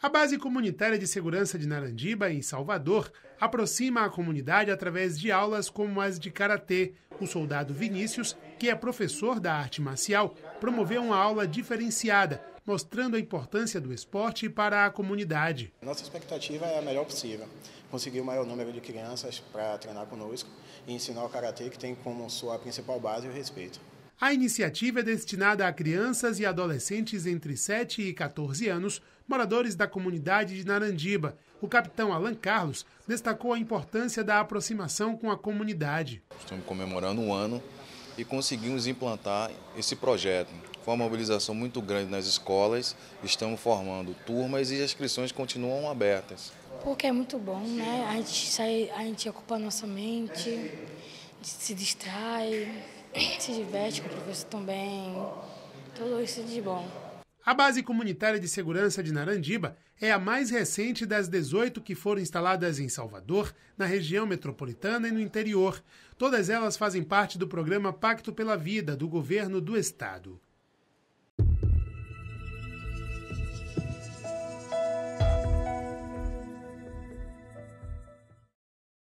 A Base Comunitária de Segurança de Narandiba, em Salvador, aproxima a comunidade através de aulas como as de Karatê. O soldado Vinícius, que é professor da arte marcial, promoveu uma aula diferenciada, mostrando a importância do esporte para a comunidade. Nossa expectativa é a melhor possível, conseguir o maior número de crianças para treinar conosco e ensinar o Karatê, que tem como sua principal base o respeito. A iniciativa é destinada a crianças e adolescentes entre 7 e 14 anos, moradores da comunidade de Narandiba. O capitão Alan Carlos destacou a importância da aproximação com a comunidade. Estamos comemorando um ano e conseguimos implantar esse projeto. Foi uma mobilização muito grande nas escolas, estamos formando turmas e as inscrições continuam abertas. Porque é muito bom, né? A gente, sai, a gente ocupa a nossa mente, se distrai se diverte com o professor também, tudo isso de bom. A Base Comunitária de Segurança de Narandiba é a mais recente das 18 que foram instaladas em Salvador, na região metropolitana e no interior. Todas elas fazem parte do programa Pacto pela Vida do governo do Estado.